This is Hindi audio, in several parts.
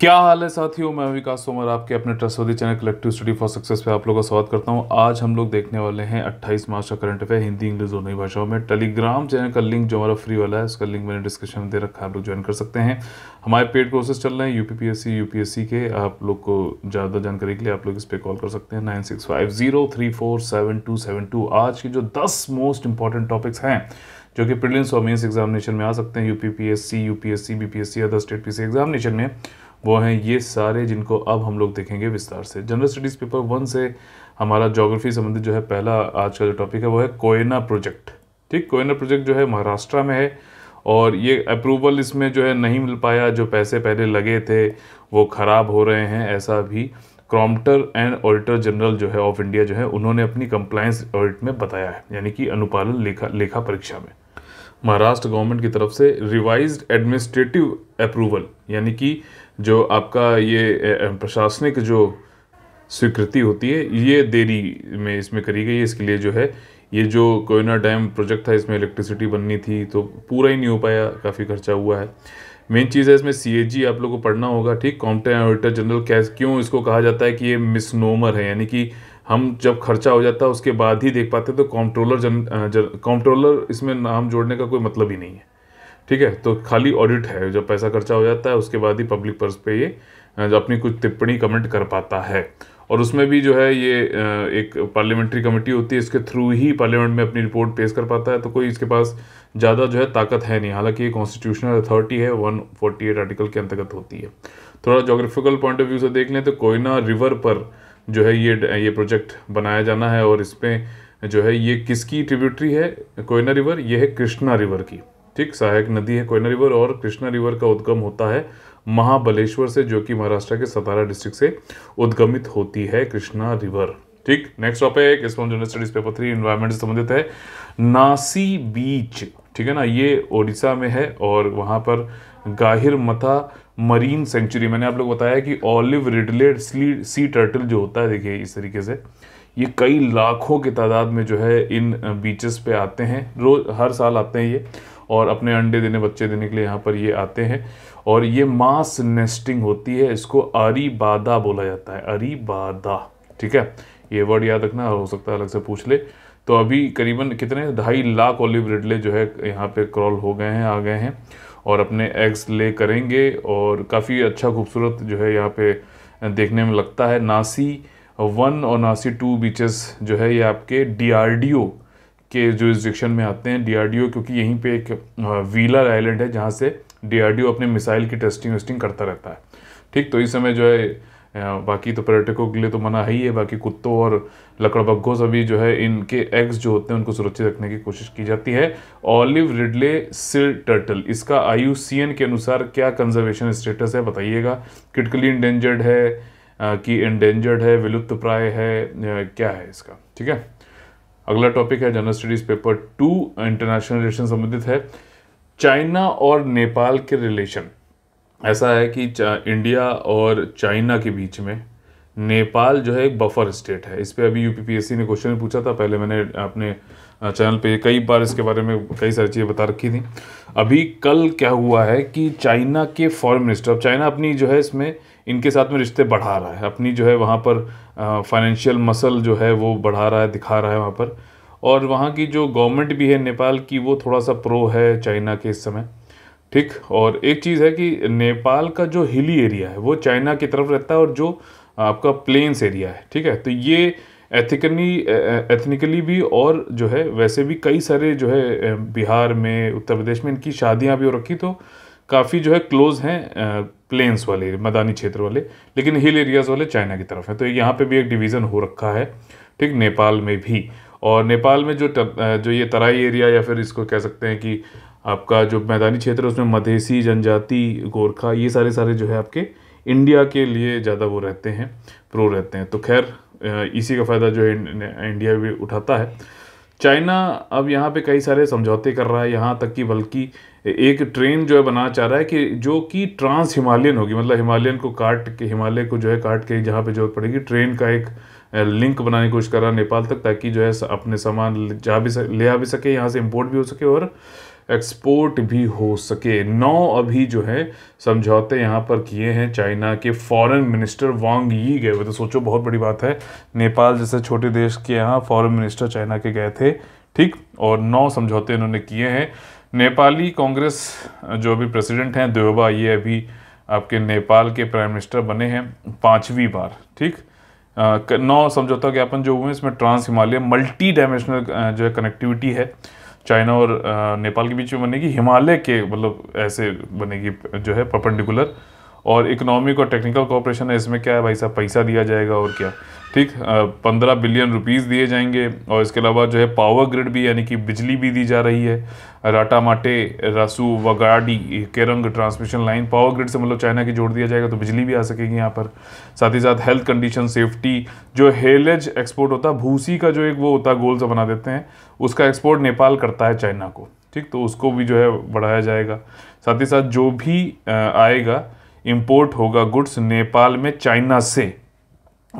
क्या हाल है साथियों मैं विकास तोमर आपके अपने trustworthy channel collective study for success पे आप लोगों का स्वागत करता हूं आज हम लोग देखने वाले हैं 28 मार्च का करंट अफेयर हिंदी इंग्लिश दोनों ही भाषाओं में टेलीग्राम चैनल का लिंक जो हमारा फ्री वाला है उसका लिंक मैंने डिस्क्रिप्शन में दे रखा है आप लोग ज्वाइन कर सकते हैं हमारे पेड कोर्सेज चल रहे हैं यू पी के आप लोग को ज़्यादा जानकारी के लिए आप लोग इस पर कॉल कर सकते हैं नाइन आज के जो दस मोस्ट इंपॉर्टेंट टॉपिक्स हैं जो कि प्रिलियंस और मेन्स एग्जामिनेशन में आ सकते हैं U U P P P S S C C B P S C other state P C examination में वो हैं ये सारे जिनको अब हम लोग देखेंगे विस्तार से जनरल स्टडीज़ पेपर वन से हमारा जोग्राफी संबंधित जो है पहला आज का जो टॉपिक है वो है कोयना प्रोजेक्ट ठीक कोयना प्रोजेक्ट जो है महाराष्ट्र में है और ये अप्रूवल इसमें जो है नहीं मिल पाया जो पैसे पहले लगे थे वो ख़राब हो रहे हैं ऐसा भी क्रॉम्प्टर एंड ऑडिटर जनरल जो है ऑफ इंडिया जो है उन्होंने अपनी कंप्लायंस ऑडिट में बताया है यानी कि अनुपालन लेखा लेखा परीक्षा में महाराष्ट्र गवर्नमेंट की तरफ से रिवाइज्ड एडमिनिस्ट्रेटिव अप्रूवल यानी कि जो आपका ये प्रशासनिक जो स्वीकृति होती है ये देरी में इसमें करी गई है इसके लिए जो है ये जो कोयना डैम प्रोजेक्ट था इसमें इलेक्ट्रिसिटी बननी थी तो पूरा ही नहीं हो पाया काफ़ी खर्चा हुआ है मेन चीज़ है इसमें सी आप लोग को पढ़ना होगा ठीक कॉम्पटेन ऑडिटर जनरल कैस क्यों इसको कहा जाता है कि ये मिसनोमर है यानी कि हम जब खर्चा हो जाता है उसके बाद ही देख पाते तो कॉम्प्ट्रोलर जन, जन कॉम्प्ट्रोलर इसमें नाम जोड़ने का कोई मतलब ही नहीं है ठीक है तो खाली ऑडिट है जब पैसा खर्चा हो जाता है उसके बाद ही पब्लिक पर्स पे ये जो अपनी कुछ टिप्पणी कमेंट कर पाता है और उसमें भी जो है ये एक पार्लियामेंट्री कमेटी होती है इसके थ्रू ही पार्लियामेंट में अपनी रिपोर्ट पेश कर पाता है तो कोई इसके पास ज़्यादा जो है ताकत है नहीं हालांकि ये कॉन्स्टिट्यूशनल अथॉरिटी है वन फोर्टी एट आर्टिकल के अंतर्गत होती है थोड़ा जोग्राफिकल पॉइंट ऑफ व्यू से देख लें तो कोयना रिवर पर जो है ये ये प्रोजेक्ट बनाया जाना है और इसमें जो है ये किसकी ट्रिब्यूटरी है कोयना रिवर ये है कृष्णा रिवर की ठीक सहायक नदी है कोयना रिवर और कृष्णा रिवर का उद्गम होता है महाबलेश्वर से जो कि महाराष्ट्र के सतारा डिस्ट्रिक्ट से उद्गमित होती है कृष्णा रिवर ठीक नेक्स्ट टॉपिक इसमें स्टडीज पेपर थ्री इन्वायरमेंट से संबंधित है नासी बीच ठीक है ना ये ओडिशा में है और वहाँ पर गाहिर मथा मरीन सेंचुरी मैंने आप लोग बताया कि ऑलिव रिडलेड सी टर्टल जो होता है देखिए इस तरीके से ये कई लाखों की तादाद में जो है इन बीचेस पे आते हैं रोज हर साल आते हैं ये और अपने अंडे देने बच्चे देने के लिए यहाँ पर ये आते हैं और ये मास नेस्टिंग होती है इसको अरीबादा बोला जाता है अरीबादा ठीक है ये वर्ड याद रखना हो सकता है अलग से पूछ ले तो अभी करीबन कितने ढाई लाख ऑलिव रिडले जो है यहाँ पे क्रॉल हो गए हैं आ गए हैं और अपने एग्स ले करेंगे और काफ़ी अच्छा खूबसूरत जो है यहाँ पे देखने में लगता है नासी वन और नासी टू बीचेस जो है ये आपके डीआरडीओ के जुरिस्डिक्शन में आते हैं डीआरडीओ क्योंकि यहीं पे एक व्हीलर आइलैंड है जहाँ से डीआरडीओ अपने मिसाइल की टेस्टिंग वेस्टिंग करता रहता है ठीक तो इस समय जो है बाकी तो पर्यटकों के लिए तो मना ही है बाकी कुत्तों और लकड़बग्घों से जो है इनके एग्स जो होते हैं उनको सुरक्षित रखने की कोशिश की जाती है ऑलिव रिडले सिल टर्टल इसका आयु के अनुसार क्या कंजर्वेशन स्टेटस है बताइएगा क्रिटिकली इंडेंजर्ड है कि इंडेंजर्ड है विलुप्त प्राय है क्या है इसका ठीक है अगला टॉपिक है general studies paper two international relation संबंधित है चाइना और नेपाल के रिलेशन ऐसा है कि इंडिया और चाइना के बीच में नेपाल जो है एक बफर स्टेट है इस पर अभी यू ने क्वेश्चन पूछा था पहले मैंने अपने चैनल पे कई बार इसके बारे में कई सारी चीज़ें बता रखी थी अभी कल क्या हुआ है कि चाइना के फॉरेन मिनिस्टर अब चाइना अपनी जो है इसमें इनके साथ में रिश्ते बढ़ा रहा है अपनी जो है वहाँ पर फाइनेंशियल मसल जो है वो बढ़ा रहा है दिखा रहा है वहाँ पर और वहाँ की जो गवर्नमेंट भी है नेपाल की वो थोड़ा सा प्रो है चाइना के इस समय ठीक और एक चीज़ है कि नेपाल का जो हिली एरिया है वो चाइना की तरफ रहता है और जो आपका प्लेन्स एरिया है ठीक है तो ये एथिकली एथनिकली भी और जो है वैसे भी कई सारे जो है बिहार में उत्तर प्रदेश में इनकी शादियाँ भी हो रखी तो काफ़ी जो है क्लोज हैं प्लेन्स वाले मैदानी क्षेत्र वाले लेकिन हिल एरियाज़ वाले चाइना की तरफ हैं तो यहाँ पे भी एक डिवीज़न हो रखा है ठीक नेपाल में भी और नेपाल में जो तर, जो ये तराई एरिया या फिर इसको कह सकते हैं कि आपका जो मैदानी क्षेत्र है उसमें मधेसी जनजाति गोरखा ये सारे सारे जो है आपके इंडिया के लिए ज़्यादा वो रहते हैं प्रो रहते हैं तो खैर इसी का फ़ायदा जो है इंडिया भी उठाता है चाइना अब यहाँ पे कई सारे समझौते कर रहा है यहाँ तक कि बल्कि एक ट्रेन जो है बनाना चाह रहा है कि जो कि ट्रांस हिमालयन होगी मतलब हिमालयन को काट के हिमालय को जो है काट के जहाँ पे जरूरत पड़ेगी ट्रेन का एक लिंक बनाने की कोशिश कर रहा है नेपाल तक ताकि जो है अपने सामान जा भी सके ले आ भी सके यहाँ से इम्पोर्ट भी हो सके और एक्सपोर्ट भी हो सके नौ अभी जो है समझौते यहाँ पर किए हैं चाइना के फॉरेन मिनिस्टर वांग यी गए हुए तो सोचो बहुत बड़ी बात है नेपाल जैसे छोटे देश के यहाँ फॉरेन मिनिस्टर चाइना के गए थे ठीक और नौ समझौते इन्होंने किए हैं नेपाली कांग्रेस जो अभी प्रेसिडेंट हैं देवबा ये अभी आपके नेपाल के प्राइम मिनिस्टर बने हैं पाँचवीं बार ठीक नौ समझौता ज्ञापन जो हुए इसमें ट्रांस हिमालय मल्टी डायमेंशनल जो है कनेक्टिविटी है चाइना और नेपाल के बीच में बनेगी हिमालय के मतलब ऐसे बनेगी जो है परपेंडिकुलर और इकोनॉमिक और टेक्निकल कॉपरेशन है इसमें क्या है भाई साहब पैसा दिया जाएगा और क्या ठीक पंद्रह बिलियन रुपीज़ दिए जाएंगे और इसके अलावा जो है पावर ग्रिड भी यानी कि बिजली भी दी जा रही है Ratamate Rasuwagadhi Kerung transmission line power grid से मतलब चाइना की जोड़ दिया जाएगा तो बिजली भी आ सकेगी यहाँ पर साथ ही साथ हेल्थ कंडीशन सेफ्टी जो हेलेज एक्सपोर्ट होता है भूसी का जो एक वो होता है गोल से बना देते हैं उसका एक्सपोर्ट नेपाल करता है चाइना को ठीक तो उसको भी जो है बढ़ाया जाएगा साथ ही साथ जो भी आएगा इम्पोर्ट होगा गुड्स नेपाल में चाइना से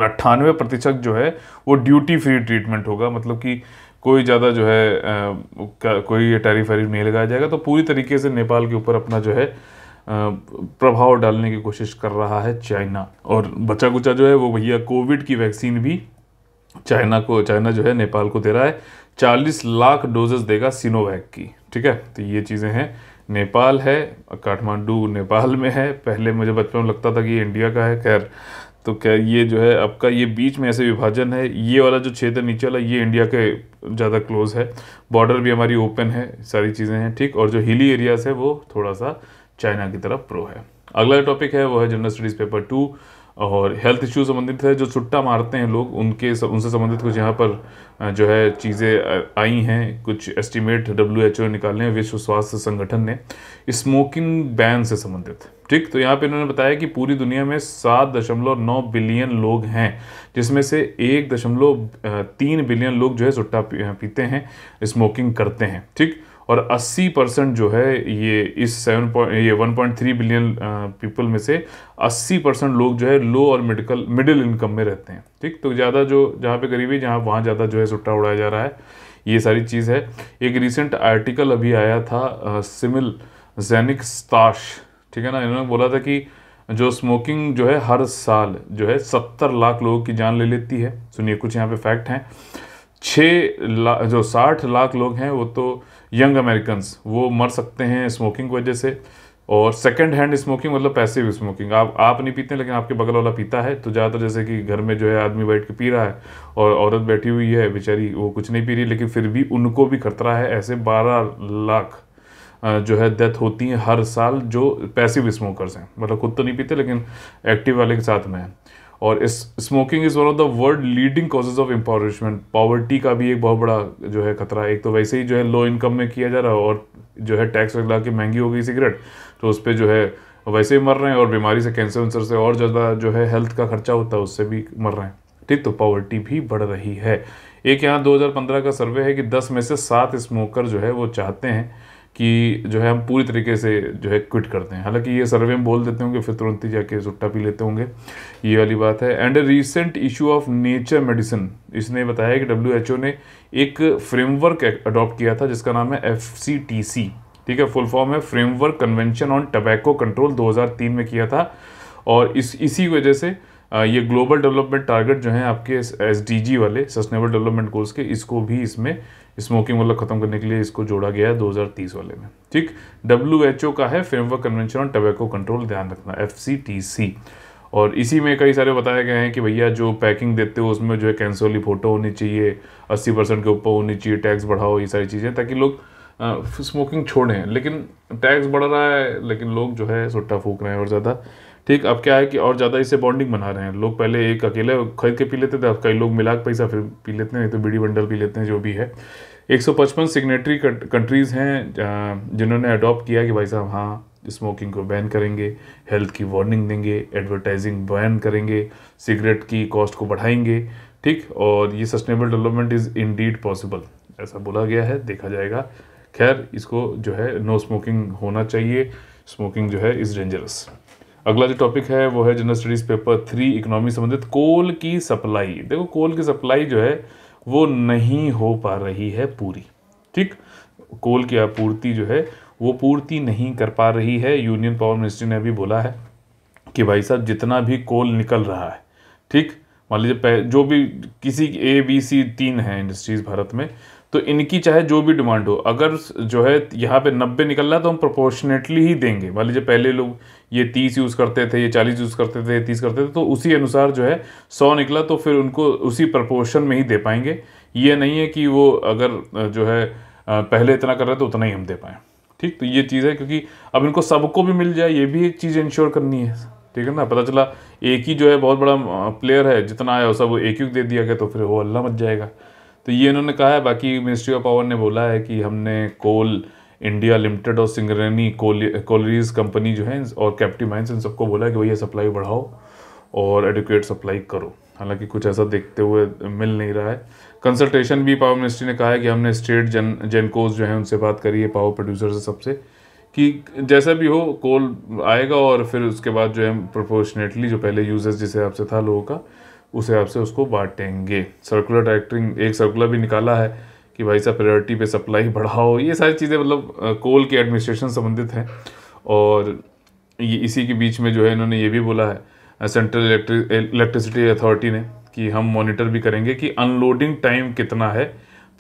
अट्ठानवे प्रतिशत जो है वो ड्यूटी फ्री ट्रीटमेंट होगा मतलब कि कोई ज़्यादा जो है कोई टैरिफ वैरिफ नहीं लगाया जाएगा तो पूरी तरीके से नेपाल के ऊपर अपना जो है प्रभाव डालने की कोशिश कर रहा है चाइना और बचा कुचा जो है वो भैया कोविड की वैक्सीन भी चाइना को चाइना जो है नेपाल को दे रहा है चालीस लाख डोजेस देगा सिनोवैक की ठीक है तो ये चीज़ें हैं नेपाल है काठमांडू नेपाल में है पहले मुझे बचपन में लगता था कि ये इंडिया का है खैर तो क्या ये जो है आपका ये बीच में ऐसे विभाजन है ये वाला जो क्षेत्र नीचे वाला ये इंडिया के ज़्यादा क्लोज है बॉर्डर भी हमारी ओपन है सारी चीज़ें हैं ठीक और जो हिली एरियाज़ है वो थोड़ा सा चाइना की तरफ प्रो है अगला टॉपिक है वो है जनरल स्टडीज़ पेपर टू और हेल्थ इश्यू संबंधित है जो छुट्टा मारते हैं लोग उनके उनसे संबंधित कुछ यहाँ पर जो है चीज़ें आई हैं कुछ एस्टिमेट डब्ल्यू एच ओ निकाले हैं विश्व स्वास्थ्य संगठन ने स्मोकिंग बैन से संबंधित ठीक तो यहाँ पे इन्होंने बताया कि पूरी दुनिया में सात दशमलव नौ बिलियन लोग हैं जिसमें से एक दशमलव तीन बिलियन लोग जो है सुट्टा पीते हैं स्मोकिंग करते हैं ठीक और 80 परसेंट जो है ये इस सेवन पॉइंट ये 1.3 बिलियन पीपल में से 80 परसेंट लोग जो है लो और मिडिकल मिडिल इनकम में रहते हैं ठीक तो ज़्यादा जो जहाँ पे गरीबी जहाँ वहाँ ज़्यादा जो है सुट्टा उड़ाया जा रहा है ये सारी चीज़ है एक रिसेंट आर्टिकल अभी आया था सिमिल जैनिक स्ताश ठीक है ना इन्होंने बोला था कि जो स्मोकिंग जो है हर साल जो है सत्तर लाख लोगों की जान ले लेती है सुनिए कुछ यहाँ पे फैक्ट हैं छः लाख जो साठ लाख लोग हैं वो तो यंग अमेरिकन्स वो मर सकते हैं स्मोकिंग की वजह से और सेकेंड हैंड स्मोकिंग मतलब पैसिव स्मोकिंग आप आप नहीं पीते लेकिन आपके बगल वाला पीता है तो ज़्यादातर जैसे कि घर में जो है आदमी बैठ के पी रहा है और औरत बैठी हुई है बेचारी वो कुछ नहीं पी रही लेकिन फिर भी उनको भी खतरा है ऐसे बारह लाख जो है डेथ होती हैं हर साल जो पैसिव स्मोकर्स हैं मतलब खुद तो नहीं पीते लेकिन एक्टिव वाले के साथ में है और इस smoking is one of the world leading causes of impoverishment poverty का भी एक बहुत बड़ा जो है खतरा एक तो वैसे ही जो है लो इनकम में किया जा रहा है और जो है टैक्स लगा के महंगी हो गई सिगरेट तो उस पर जो है वैसे ही मर रहे हैं और बीमारी से कैंसर वैंसर से और ज़्यादा जो है हेल्थ का खर्चा होता है उससे भी मर रहे हैं ठीक तो पॉवर्टी भी बढ़ रही है एक यहाँ 2015 का सर्वे है कि 10 में से सात स्मोकर जो है वो चाहते हैं कि जो है हम पूरी तरीके से जो है क्विट करते हैं हालांकि ये सर्वे में बोल देते होंगे फिर तुरंत ही जाके सुट्टा पी लेते होंगे ये वाली बात है and recent issue of Nature Medicine इसने बताया कि डब्ल्यू ने एक फ्रेमवर्क अडॉप्ट किया था जिसका नाम है एफ ठीक है फुल फॉर्म है framework convention on tobacco control 2003 में किया था और इस इसी वजह से ये ग्लोबल डेवलपमेंट टारगेट जो है आपके एस वाले सस्टेनेबल डेवलपमेंट गोल्स के इसको भी इसमें स्मोकिंग वाला मतलब खत्म करने के लिए इसको जोड़ा गया है 2030 वाले में ठीक डब्ल्यू का है framework convention on tobacco control ध्यान रखना एफ और इसी में कई सारे बताए गए हैं कि भैया जो पैकिंग देते हो उसमें जो है कैंसर वाली फोटो होनी चाहिए अस्सी परसेंट के ऊपर होनी चाहिए टैक्स बढ़ाओ ये सारी चीज़ें ताकि लोग स्मोकिंग छोड़ें लेकिन टैक्स बढ़ रहा है लेकिन लोग जो है सुट्टा फूक रहे हैं और ज़्यादा ठीक अब क्या है कि और ज़्यादा इससे बॉन्डिंग बना रहे हैं लोग पहले एक अकेले खरीद के पी लेते थे अब कई लोग मिला के पैसा फिर पी लेते हैं तो बीड़ी बंडल पी लेते हैं जो भी है 155 सिग्नेटरी कंट्रीज़ हैं जिन्होंने अडॉप्ट किया कि भाई साहब हाँ स्मोकिंग को बैन करेंगे हेल्थ की वार्निंग देंगे एडवर्टाइजिंग बैन करेंगे सिगरेट की कॉस्ट को बढ़ाएंगे ठीक और ये sustainable development is indeed possible ऐसा बोला गया है देखा जाएगा खैर इसको जो है नो स्मोकिंग होना चाहिए स्मोकिंग जो है इज़ डेंजरस अगला जो टॉपिक है वो है general studies paper three economy संबंधित कोल की सप्लाई देखो कोल की सप्लाई जो है वो नहीं हो पा रही है पूरी ठीक कोल की आपूर्ति जो है वो पूर्ति नहीं कर पा रही है यूनियन पावर मिनिस्ट्री ने अभी बोला है कि भाई साहब जितना भी कोल निकल रहा है ठीक मान लीजिए जो भी किसी ए बी सी तीन है इंडस्ट्रीज़ भारत में तो इनकी चाहे जो भी डिमांड हो अगर जो है यहाँ पे नब्बे निकल रहा है तो हम प्रोपोर्शनेटली ही देंगे मान लीजिए पहले लोग ये तीस यूज़ करते थे ये चालीस यूज़ करते थे तीस करते थे तो उसी अनुसार जो है सौ निकला तो फिर उनको उसी प्रपोर्शन में ही दे पाएंगे ये नहीं है कि वो अगर जो है पहले इतना कर रहे तो उतना ही हम दे पाएँ ठीक तो ये चीज़ है क्योंकि अब इनको सबको भी मिल जाए ये भी एक चीज़ इंश्योर करनी है ठीक है ना पता चला एक ही जो है बहुत बड़ा प्लेयर है जितना आया हो सब वो एक ही दे दिया गया तो फिर वो अल्लाह मच जाएगा तो ये इन्होंने कहा है बाकी मिनिस्ट्री ऑफ पावर ने बोला है कि हमने कोल इंडिया लिमिटेड और सिंगरनी कोल कोलरीज कंपनी जो है और कैप्टिव माइंस इन सबको बोला है कि भैया सप्लाई बढ़ाओ और एडुकेट सप्लाई करो हालांकि कुछ ऐसा देखते हुए मिल नहीं रहा है कंसल्टेशन भी पावर मिनिस्ट्री ने कहा है कि हमने स्टेट जन जेनकोज जो है उनसे बात करी है पावर प्रोड्यूसर से सबसे कि जैसा भी हो कोल आएगा और फिर उसके बाद जो है प्रोपोर्शनेटली जो पहले यूजर्स जिस हिसाब से था लोगों का उस हिसाब से उसको बांटेंगे सर्कुलर डायरेक्टरिंग एक सर्कुलर भी निकाला है कि भाई साहब प्रायोरिटी पे सप्लाई बढ़ाओ ये सारी चीज़ें मतलब कोल के एडमिनिस्ट्रेशन संबंधित हैं और ये इसी के बीच में जो है इन्होंने ये भी बोला है सेंट्रल इलेक्ट्रिसिटी अथॉरिटी ने कि हम मॉनिटर भी करेंगे कि अनलोडिंग टाइम कितना है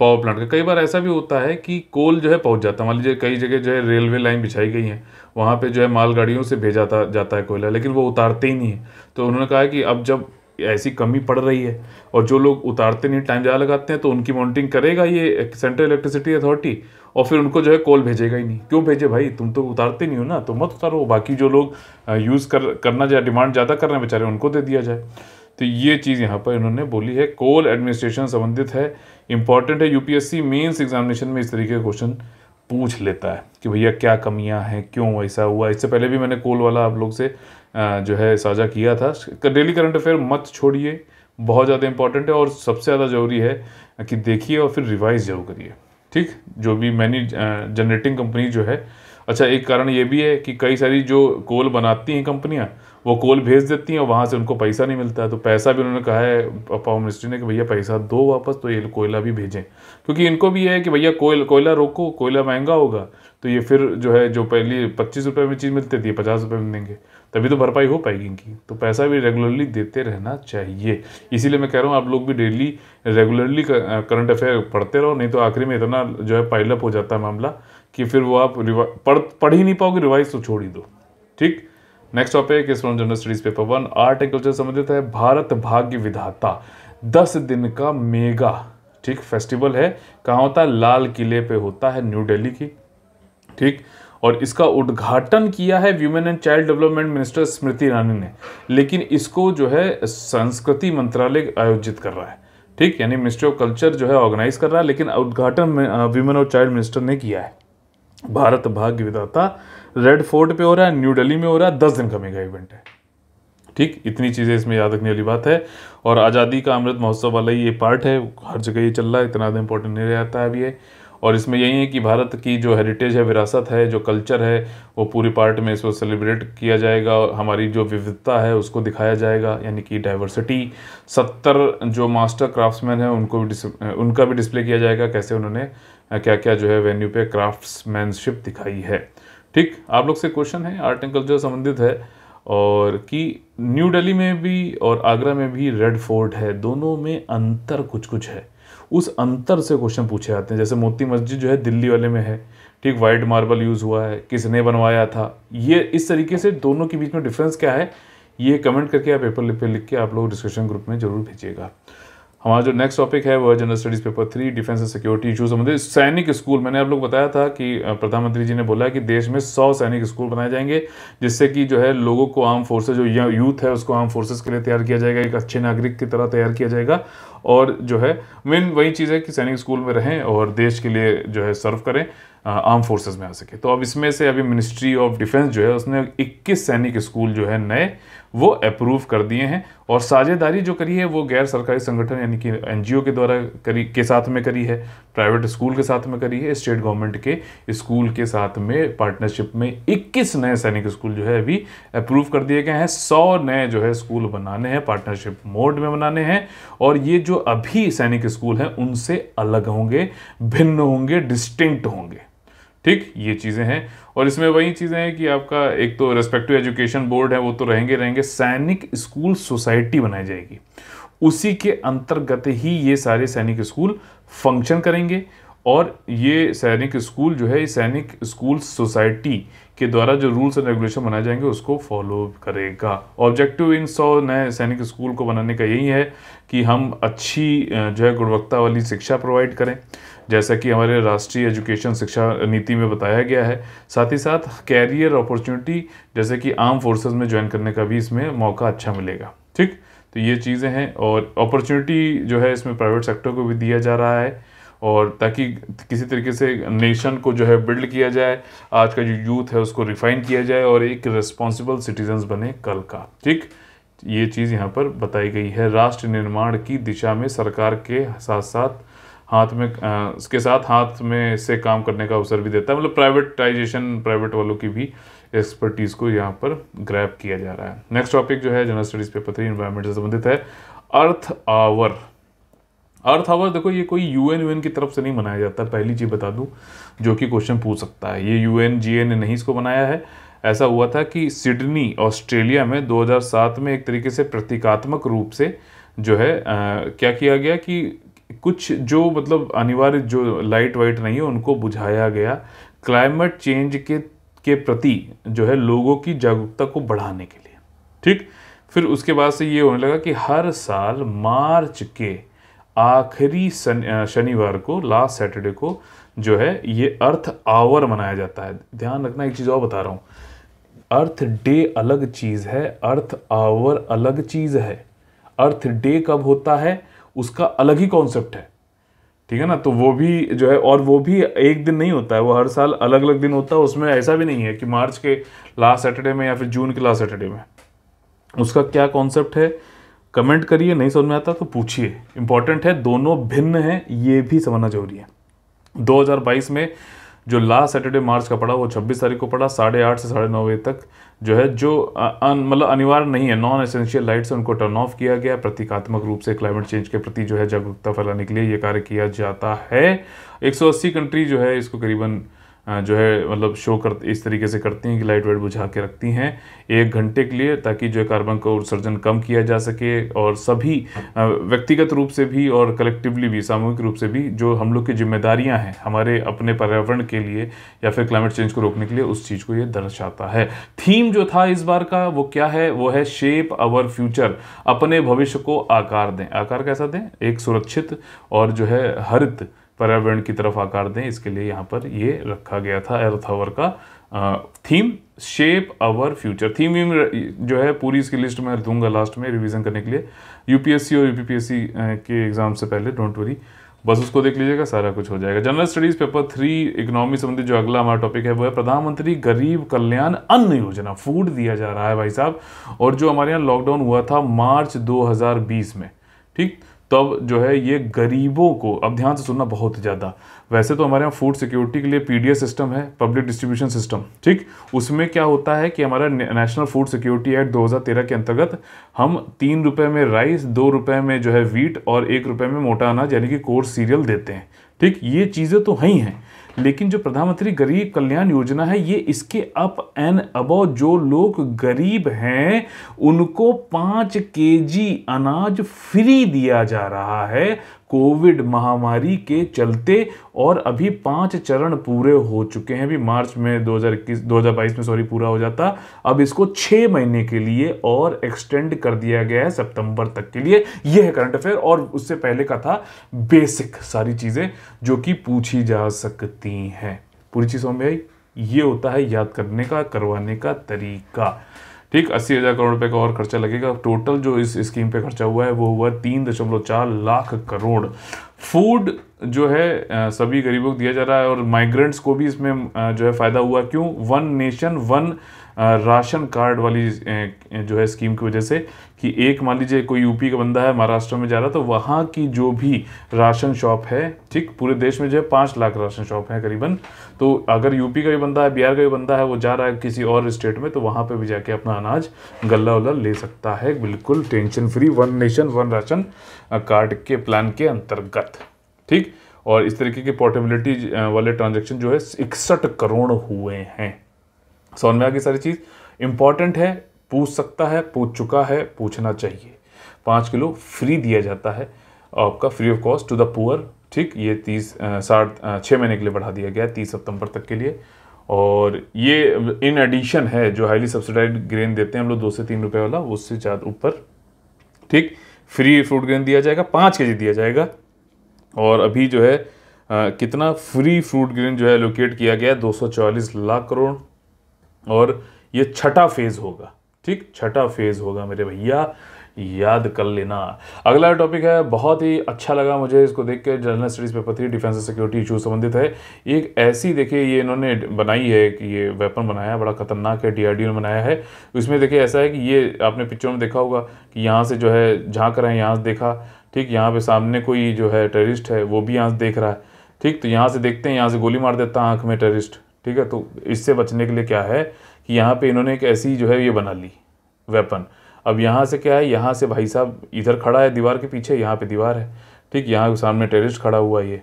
पावर प्लांट का कई बार ऐसा भी होता है कि कोल जो है पहुंच जाता है मान लीजिए कई जगह जो है रेलवे लाइन बिछाई गई है वहाँ पे जो है मालगाड़ियों से भेजा जाता है कोयला लेकिन वो उतारते ही नहीं है तो उन्होंने कहा कि अब जब ऐसी कमी पड़ रही है और जो लोग उतारते नहीं टाइम ज़्यादा लगाते हैं तो उनकी मॉनिटरिंग करेगा ये सेंट्रल इलेक्ट्रिसिटी अथॉरिटी और फिर उनको जो है कॉल भेजेगा ही नहीं क्यों भेजे भाई तुम तो उतारते नहीं हो ना तो मत उतारो बाकी जो लोग यूज़ कर करना जाए डिमांड ज़्यादा कर रहे हैं बेचारे उनको दे दिया जाए तो ये चीज़ यहाँ पर इन्होंने बोली है कोल एडमिनिस्ट्रेशन संबंधित है इंपॉर्टेंट है यूपीएससी मेंस एग्जामिनेशन में इस तरीके के क्वेश्चन पूछ लेता है कि भैया क्या कमियां हैं क्यों ऐसा हुआ इससे पहले भी मैंने कोल वाला आप लोग से जो है साझा किया था डेली करंट अफेयर मत छोड़िए बहुत ज़्यादा इंपॉर्टेंट है और सबसे ज़्यादा ज़रूरी है कि देखिए और फिर रिवाइज जरूर करिए ठीक जो भी मैनी जनरेटिंग कंपनी जो है अच्छा एक कारण ये भी है कि कई सारी जो कोल बनाती हैं कंपनियां वो कोल भेज देती हैं और वहाँ से उनको पैसा नहीं मिलता तो पैसा भी उन्होंने कहा है पावर मिनिस्ट्री ने कि भैया पैसा दो वापस तो ये कोयला भी भेजें क्योंकि इनको भी है कि भैया कोयल कोयला रोको कोयला महंगा होगा तो ये फिर जो है जो पहले पच्चीस रुपये में चीज़ मिलती थी पचास रुपये में देंगे तभी तो भरपाई हो पाएगी इनकी तो पैसा भी रेगुलरली देते रहना चाहिए इसीलिए मैं कह रहा हूँ आप लोग भी डेली रेगुलरली करंट अफेयर पढ़ते रहो नहीं तो आखिरी में इतना जो है पाइलअप हो जाता है मामला कि फिर वो आप पढ़ पढ़ ही नहीं पाओगे रिवाइज तो छोड़ ही दो ठीक next topic is from general studies paper one art and culture संबंधित है भारत भाग्य विधाता दस दिन का मेगा ठीक फेस्टिवल है कहाँ होता है लाल किले पे होता है न्यू दिल्ली की ठीक और इसका उद्घाटन किया है women and child development minister Smriti Irani ने लेकिन इसको जो है संस्कृति मंत्रालय आयोजित कर रहा है ठीक यानी मिनिस्ट्री ऑफ कल्चर जो है ऑर्गेनाइज कर रहा है लेकिन उद्घाटन व्यूमेन और चाइल्ड मिनिस्टर ने किया है भारत भाग्य विधाता रेड फोर्ट पे हो रहा है न्यू दिल्ली में हो रहा है दस दिन का मेगा इवेंट है ठीक इतनी चीज़ें इसमें याद रखने वाली बात है और आज़ादी का अमृत महोत्सव वाला ये पार्ट है हर जगह ये चल रहा है इतना ज़्यादा इंपॉर्टेंट नहीं रहता है अभी ये और इसमें यही है कि भारत की जो हेरिटेज है विरासत है जो कल्चर है वो पूरी पार्ट में इसको सेलिब्रेट किया जाएगा हमारी जो विविधता है उसको दिखाया जाएगा यानी कि डाइवर्सिटी सत्तर जो मास्टर क्राफ्ट्समैन हैं उनको भी उनका भी डिस्प्ले किया जाएगा कैसे उन्होंने क्या क्या जो है वेन्यू पे क्राफ्ट्समैनशिप दिखाई है ठीक आप लोग से क्वेश्चन है आर्ट एंड कल्चर संबंधित है और कि न्यू दिल्ली में भी और आगरा में भी रेड फोर्ट है दोनों में अंतर कुछ कुछ है उस अंतर से क्वेश्चन पूछे जाते हैं जैसे मोती मस्जिद जो है दिल्ली वाले में है ठीक वाइट मार्बल यूज़ हुआ है किसने बनवाया था ये इस तरीके से दोनों के बीच में डिफरेंस क्या है ये कमेंट करके आप पेपर पे लिख के आप लोग डिस्कशन ग्रुप में जरूर भेजिएगा हमारा जो नेक्स्ट टॉपिक है वो है general studies paper three defence and security issue संबंधित सैनिक स्कूल मैंने आप लोग बताया था कि प्रधानमंत्री जी ने बोला कि देश में सौ सैनिक स्कूल बनाए जाएंगे जिससे कि जो है लोगों को आर्म फोर्सेज जो यूथ है उसको आर्म फोर्सेज के लिए तैयार किया जाएगा एक अच्छे नागरिक की तरह तैयार किया जाएगा और जो है मेन वही चीज़ है कि सैनिक स्कूल में रहें और देश के लिए जो है सर्व करें आर्म फोर्सेज में आ सके तो अब इसमें से अभी मिनिस्ट्री ऑफ डिफेंस जो है उसने 21 सैनिक स्कूल जो है नए वो अप्रूव कर दिए हैं और साझेदारी जो करी है वो गैर सरकारी संगठन यानी कि एनजीओ के द्वारा करी के साथ में करी है प्राइवेट स्कूल के साथ में करी है स्टेट गवर्नमेंट के स्कूल के साथ में पार्टनरशिप में 21 नए सैनिक स्कूल जो है अभी अप्रूव कर दिए गए हैं 100 नए जो है स्कूल बनाने हैं पार्टनरशिप मोड में बनाने हैं और ये जो अभी सैनिक स्कूल हैं उनसे अलग होंगे भिन्न होंगे डिस्टिंक्ट होंगे ठीक ये चीज़ें हैं और इसमें वही चीज़ें हैं कि आपका एक तो रेस्पेक्टिव एजुकेशन बोर्ड है वो तो रहेंगे रहेंगे सैनिक स्कूल सोसाइटी बनाई जाएगी उसी के अंतर्गत ही ये सारे सैनिक स्कूल फंक्शन करेंगे और ये सैनिक स्कूल जो है ये सैनिक स्कूल सोसाइटी के द्वारा जो रूल्स एंड रेगुलेशन बनाए जाएंगे उसको फॉलो करेगा ऑब्जेक्टिव इन सौ नए सैनिक स्कूल को बनाने का यही है कि हम अच्छी जो है गुणवत्ता वाली शिक्षा प्रोवाइड करें जैसा कि हमारे राष्ट्रीय एजुकेशन शिक्षा नीति में बताया गया है साथ ही साथ कैरियर अपॉर्चुनिटी जैसे कि आर्म फोर्सेज में ज्वाइन करने का भी इसमें मौका अच्छा मिलेगा ठीक तो ये चीज़ें हैं और अपॉर्चुनिटी जो है इसमें प्राइवेट सेक्टर को भी दिया जा रहा है और ताकि किसी तरीके से नेशन को जो है बिल्ड किया जाए आज का जो यूथ है उसको रिफाइन किया जाए और एक रिस्पॉन्सिबल सिटीजन्स बने कल का ठीक ये चीज़ यहाँ पर बताई गई है राष्ट्र निर्माण की दिशा में सरकार के साथ साथ हाथ में उसके साथ हाथ में से काम करने का अवसर भी देता है मतलब प्राइवेटाइजेशन प्राइवेट वालों की भी एक्सपर्टीज़ को यहाँ पर ग्रैप किया जा रहा है नेक्स्ट टॉपिक जो है general studies paper three environment से संबंधित है अर्थ आवर अर्थ आवर देखो ये कोई यू एन की तरफ से नहीं मनाया जाता पहली चीज़ बता दूँ जो कि क्वेश्चन पूछ सकता है ये यू एन ने नहीं इसको बनाया है ऐसा हुआ था कि सिडनी ऑस्ट्रेलिया में 2007 में एक तरीके से प्रतीकात्मक रूप से जो है आ, क्या किया गया कि कुछ जो मतलब अनिवार्य जो लाइट वाइट नहीं है उनको बुझाया गया क्लाइमेट चेंज के के प्रति जो है लोगों की जागरूकता को बढ़ाने के लिए ठीक फिर उसके बाद से ये होने लगा कि हर साल मार्च के आखिरी शनिवार को लास्ट सैटरडे को जो है ये अर्थ आवर मनाया जाता है ध्यान रखना एक चीज़ और बता रहा हूँ अर्थ डे अलग चीज़ है अर्थ आवर अलग चीज़ है अर्थ डे कब होता है उसका अलग ही कॉन्सेप्ट है ठीक है ना तो वो भी जो है और वो भी एक दिन नहीं होता है वो हर साल अलग अलग दिन होता है उसमें ऐसा भी नहीं है कि मार्च के लास्ट सैटरडे में या फिर जून के लास्ट सैटरडे में उसका क्या कॉन्सेप्ट है कमेंट करिए नहीं समझ में आता तो पूछिए इंपॉर्टेंट है दोनों भिन्न हैं ये भी समझना जरूरी है 2022 में जो लास्ट सैटरडे मार्च का पड़ा वो छब्बीस तारीख को पड़ा साढ़े आठ से साढ़े नौ बजे तक जो है जो मतलब अनिवार्य नहीं है नॉन एसेंशियल लाइट्स उनको टर्न ऑफ किया गया प्रतीकात्मक रूप से क्लाइमेट चेंज के प्रति जो है जागरूकता फैलाने के लिए ये कार्य किया जाता है 180 कंट्री जो है इसको करीबन जो है मतलब शो कर इस तरीके से करती हैं कि लाइट वाइट बुझा के रखती हैं एक घंटे के लिए ताकि जो है कार्बन का उत्सर्जन कम किया जा सके और सभी व्यक्तिगत रूप से भी और कलेक्टिवली भी सामूहिक रूप से भी जो हम लोग की जिम्मेदारियां हैं हमारे अपने पर्यावरण के लिए या फिर क्लाइमेट चेंज को रोकने के लिए उस चीज़ को ये दर्शाता है थीम जो था इस बार का वो क्या है वो है शेप अवर फ्यूचर अपने भविष्य को आकार दें आकार कैसा दें एक सुरक्षित और जो है हरित पर्यावरण की तरफ आकार दें इसके लिए यहाँ पर ये रखा गया था अर्थ आवर का theme shape our future theme जो है पूरी इसकी लिस्ट मैं दूंगा लास्ट में रिवीजन करने के लिए यूपीएससी और यूपीपीएससी के एग्जाम से पहले डोंट वरी बस उसको देख लीजिएगा सारा कुछ हो जाएगा general studies paper three economy संबंधित जो अगला हमारा टॉपिक है वो है प्रधानमंत्री गरीब कल्याण अन्न योजना फूड दिया जा रहा है भाई साहब और जो हमारे यहाँ लॉकडाउन हुआ था मार्च 2020 में ठीक तब जो है ये गरीबों को अब ध्यान से सुनना बहुत ज़्यादा वैसे तो हमारे यहाँ फूड सिक्योरिटी के लिए पी सिस्टम है पब्लिक डिस्ट्रीब्यूशन सिस्टम ठीक उसमें क्या होता है कि हमारा नेशनल फूड सिक्योरिटी एक्ट 2013 के अंतर्गत हम तीन रुपये में राइस दो रुपये में जो है वीट और एक रुपये में मोटा अनाज यानी कि कोर्स सीरियल देते हैं ठीक ये चीज़ें तो हैं ही हैं लेकिन जो प्रधानमंत्री गरीब कल्याण योजना है ये इसके अप एंड अबव जो लोग गरीब हैं उनको पाँच के जी अनाज फ्री दिया जा रहा है कोविड महामारी के चलते और अभी पाँच चरण पूरे हो चुके हैं अभी मार्च में 2021 2022 में सॉरी पूरा हो जाता अब इसको छः महीने के लिए और एक्सटेंड कर दिया गया है सितंबर तक के लिए यह है करंट अफेयर और उससे पहले का था बेसिक सारी चीज़ें जो कि पूछी जा सकती हैं पूरी चीज़ समझ में आई ये होता है याद करने का करवाने का तरीका ठीक अस्सी हज़ार करोड़ रुपए का और खर्चा लगेगा टोटल जो इस स्कीम पे खर्चा हुआ है वो हुआ तीन दशमलव चार लाख करोड़ फूड जो है सभी गरीबों को दिया जा रहा है और माइग्रेंट्स को भी इसमें जो है फ़ायदा हुआ क्यों one nation one ration card वाली जो है स्कीम की वजह से कि एक मान लीजिए कोई यूपी का बंदा है महाराष्ट्र में जा रहा है तो वहाँ की जो भी राशन शॉप है ठीक पूरे देश में जो है पाँच लाख राशन शॉप है करीबन तो अगर यूपी का भी बंदा है बिहार का भी बंदा है वो जा रहा है किसी और स्टेट में तो वहाँ पर भी जाके अपना अनाज गला उल्ला ले सकता है बिल्कुल tension free one nation one ration card के प्लान के अंतर्गत ठीक और इस तरीके के पोर्टेबिलिटी वाले ट्रांजेक्शन जो है इकसठ करोड़ हुए हैं समझ में आ गई सारी चीज़ इंपॉर्टेंट है पूछ सकता है पूछ चुका है पूछना चाहिए पाँच किलो फ्री दिया जाता है आपका free of cost to the poor ठीक ये तीस साठ छः महीने के लिए बढ़ा दिया गया है तीस सितंबर तक के लिए और ये इन एडिशन है जो हाईली सब्सिडाइज ग्रेन देते हैं हम लोग दो से तीन रुपये वाला उससे ज़्यादा ऊपर ठीक फ्री फ्रूट ग्रेन दिया जाएगा पाँच के दिया जाएगा और अभी जो है आ, कितना फ्री फ्रूट ग्रेन जो है एलोकेट किया गया है दो लाख करोड़ और ये छठा फेज़ होगा ठीक छठा फेज़ होगा मेरे भैया याद कर लेना अगला टॉपिक है बहुत ही अच्छा लगा मुझे इसको देख के general studies paper three defence security issue संबंधित है एक ऐसी देखिए ये इन्होंने बनाई है कि ये वेपन बनाया है बड़ा खतरनाक है डीआरडीओ ने बनाया है इसमें देखिए ऐसा है कि ये आपने पिक्चर में देखा होगा कि यहाँ से जो है झाँक रहे हैं यहाँ से देखा ठीक यहाँ पे सामने कोई जो है टेररिस्ट है वो भी यहाँ से देख रहा है ठीक तो यहाँ से देखते हैं यहाँ से गोली मार देता है आँख में टेररिस्ट ठीक है तो इससे बचने के लिए क्या है कि यहाँ पे इन्होंने एक ऐसी जो है ये बना ली वेपन अब यहाँ से क्या है यहाँ से भाई साहब इधर खड़ा है दीवार के पीछे यहाँ पे दीवार है ठीक यहाँ के सामने टेरिस्ट खड़ा हुआ ये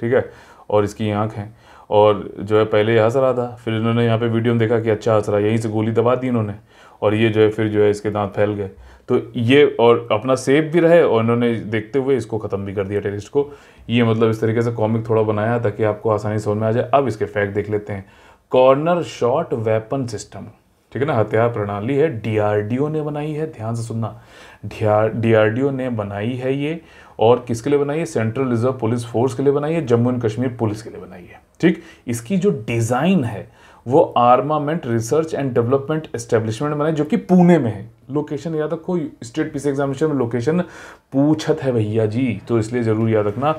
ठीक है और इसकी आँख है और जो है पहले यहाँ से रहा था फिर इन्होंने यहाँ पे वीडियो में देखा कि अच्छा हंस रहा है यहीं से गोली दबा दी इन्होंने और ये जो है फिर जो है इसके दांत फैल गए तो ये और अपना सेफ भी रहे और इन्होंने देखते हुए इसको ख़त्म भी कर दिया टेररिस्ट को ये मतलब इस तरीके से कॉमिक थोड़ा बनाया ताकि आपको आसानी समझ में आ जाए अब इसके फैक्ट देख लेते हैं कॉर्नर शॉट वेपन सिस्टम ठीक है ना हथियार प्रणाली है डीआरडीओ ने बनाई है ध्यान से सुनना डीआरडीओ ने बनाई है ये और किसके लिए बनाई है सेंट्रल रिजर्व पुलिस फोर्स के लिए बनाई है जम्मू एंड कश्मीर पुलिस के लिए बनाई है ठीक इसकी जो डिज़ाइन है वो armament research and development establishment बनाई जो कि पुणे में है लोकेशन याद रखो तो स्टेट पीसी एग्जामिनेशन में लोकेशन पूछत है भैया जी तो इसलिए ज़रूर याद रखना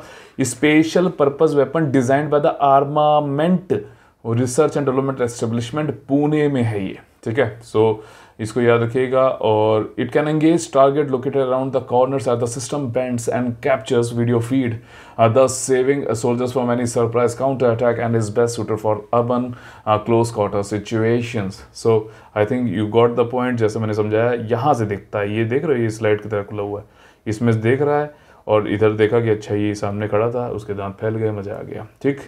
special purpose weapon designed by the armament और research and development establishment Pune में है ये ठीक है सो so, इसको याद रखिएगा और it can engage target located around the corners at the system bends and captures video feed are saving soldiers from any surprise counter attack and is best suited for urban uh, close quarter situations so i think you got the जैसे मैंने समझाया यहाँ से देखता है ये देख रहे हो ये स्लाइड की तरह खुला हुआ है इसमें देख रहा है और इधर देखा कि अच्छा ये सामने खड़ा था उसके दांत फैल गए मज़ा आ गया ठीक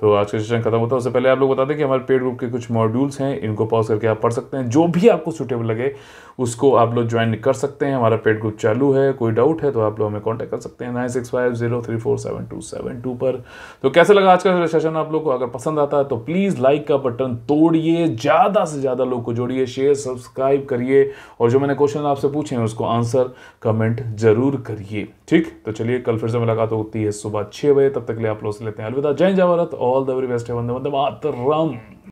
तो आज का सेशन खत्म होता है उससे पहले आप लोग बता दें कि हमारे पेड ग्रुप के कुछ मॉड्यूल्स हैं इनको पॉज करके आप पढ़ सकते हैं जो भी आपको सूटेबल लगे उसको आप लोग ज्वाइन कर सकते हैं हमारा पेड ग्रुप चालू है कोई डाउट है तो आप लोग हमें कॉन्टैक्ट कर सकते हैं nine six five zero three four seven two seven two पर तो कैसे लगा आज का सेशन आप लोग को अगर पसंद आता है तो प्लीज़ लाइक का बटन तोड़िए ज़्यादा से ज़्यादा लोग को जोड़िए शेयर सब्सक्राइब करिए और जो मैंने क्वेश्चन आपसे पूछे हैं उसको आंसर कमेंट जरूर करिए ठीक तो चलिए कल फिर से मुलाकात होती है सुबह छः बजे तब तक लिए आप लोग से लेते हैं अलविदा जय जवाहरत और all the very best. One, one, one, one,